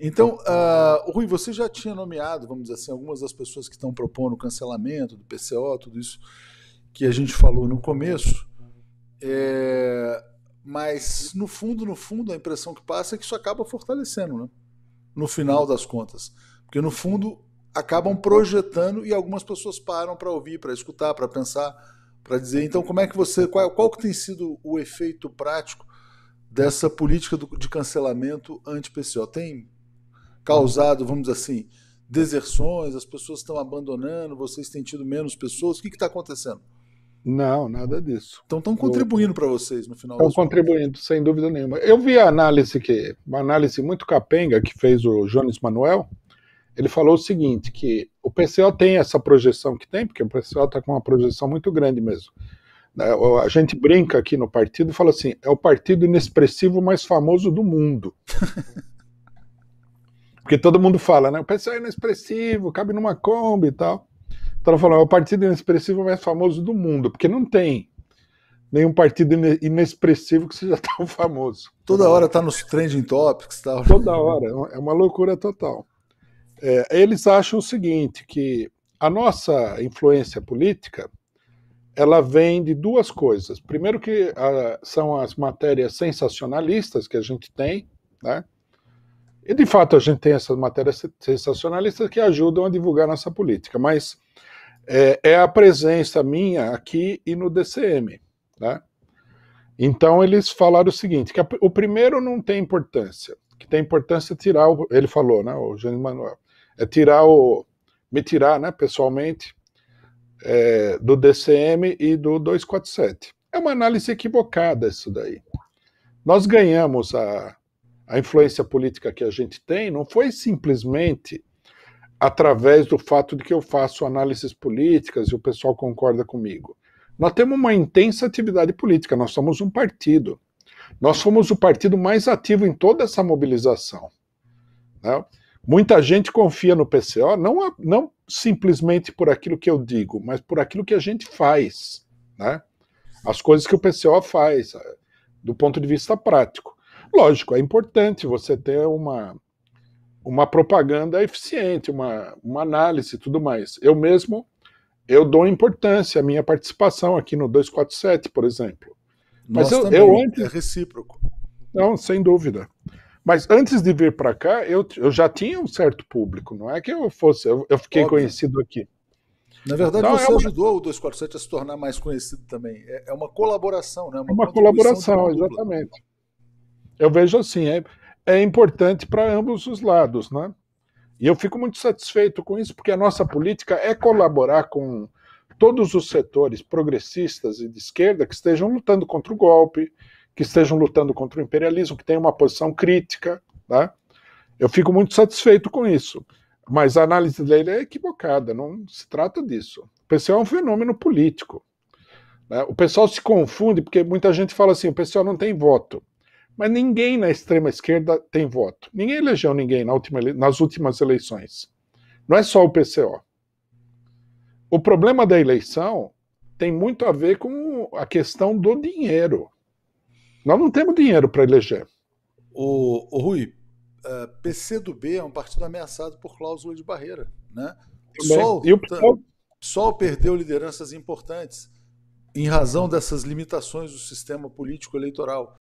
Então, uh, Rui, você já tinha nomeado, vamos dizer assim, algumas das pessoas que estão propondo o cancelamento do PCO, tudo isso que a gente falou no começo. É, mas, no fundo, no fundo, a impressão que passa é que isso acaba fortalecendo, né? No final das contas. Porque, no fundo, acabam projetando e algumas pessoas param para ouvir, para escutar, para pensar, para dizer. Então, como é que você. Qual, qual que tem sido o efeito prático dessa política do, de cancelamento anti-PCO? Tem causado, vamos dizer assim, deserções, as pessoas estão abandonando, vocês têm tido menos pessoas. O que está acontecendo? Não, nada disso. Então estão contribuindo para vocês no final. Estão contribuindo, contas. sem dúvida nenhuma. Eu vi a análise que, uma análise muito capenga que fez o Jones Manuel. Ele falou o seguinte, que o PCO tem essa projeção que tem, porque o PCO está com uma projeção muito grande mesmo. Né, a gente brinca aqui no partido e fala assim, é o partido inexpressivo mais famoso do mundo. Porque todo mundo fala, né? O PSOL é inexpressivo, cabe numa Kombi e tal. Então ela falou, é o partido inexpressivo mais famoso do mundo, porque não tem nenhum partido inexpressivo que seja tão famoso. Toda hora está nos trending topics tal. Toda hora, é uma loucura total. É, eles acham o seguinte, que a nossa influência política, ela vem de duas coisas. Primeiro que a, ah, são as matérias sensacionalistas que a gente tem, né? E, de fato, a gente tem essas matérias sensacionalistas que ajudam a divulgar nossa política, mas é, é a presença minha aqui e no DCM. Né? Então, eles falaram o seguinte, que a, o primeiro não tem importância, que tem importância tirar, o, ele falou, né, o Jânio Manuel, é tirar o, me tirar, né, pessoalmente, é, do DCM e do 247. É uma análise equivocada isso daí. Nós ganhamos a a influência política que a gente tem não foi simplesmente através do fato de que eu faço análises políticas e o pessoal concorda comigo. Nós temos uma intensa atividade política, nós somos um partido. Nós fomos o partido mais ativo em toda essa mobilização. Né? Muita gente confia no PCO, não, não simplesmente por aquilo que eu digo, mas por aquilo que a gente faz. Né? As coisas que o PCO faz, do ponto de vista prático. Lógico, é importante você ter uma, uma propaganda eficiente, uma, uma análise e tudo mais. Eu mesmo, eu dou importância à minha participação aqui no 247, por exemplo. Mas eu, eu, antes... É recíproco. Não, sem dúvida. Mas antes de vir para cá, eu, eu já tinha um certo público, não é que eu fosse, eu, eu fiquei Óbvio. conhecido aqui. Na verdade, então, você é uma... ajudou o 247 a se tornar mais conhecido também. É, é uma colaboração, né? Uma, é uma colaboração, exatamente eu vejo assim, é, é importante para ambos os lados, né? E eu fico muito satisfeito com isso, porque a nossa política é colaborar com todos os setores progressistas e de esquerda que estejam lutando contra o golpe, que estejam lutando contra o imperialismo, que tenham uma posição crítica, né? Eu fico muito satisfeito com isso. Mas a análise dele é equivocada, não se trata disso. O pessoal é um fenômeno político. Né? O pessoal se confunde, porque muita gente fala assim: o pessoal não tem voto. Mas ninguém na extrema esquerda tem voto. Ninguém elegeu ninguém na última, nas últimas eleições. Não é só o PCO. O problema da eleição tem muito a ver com a questão do dinheiro. Nós não temos dinheiro para eleger. O, o Rui, uh, é, PCdoB é um partido ameaçado por cláusula de barreira. Né? Sol, e o PSOL? Sol perdeu lideranças importantes em razão dessas limitações do sistema político eleitoral.